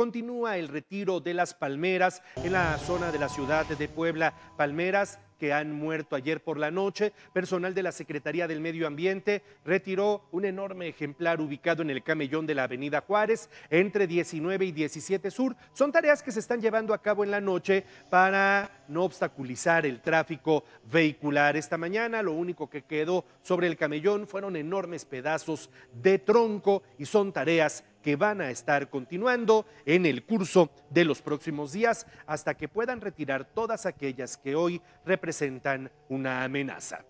Continúa el retiro de las palmeras en la zona de la ciudad de Puebla. Palmeras que han muerto ayer por la noche. Personal de la Secretaría del Medio Ambiente retiró un enorme ejemplar ubicado en el camellón de la Avenida Juárez entre 19 y 17 Sur. Son tareas que se están llevando a cabo en la noche para no obstaculizar el tráfico vehicular. Esta mañana lo único que quedó sobre el camellón fueron enormes pedazos de tronco y son tareas que van a estar continuando en el curso de los próximos días hasta que puedan retirar todas aquellas que hoy representan una amenaza.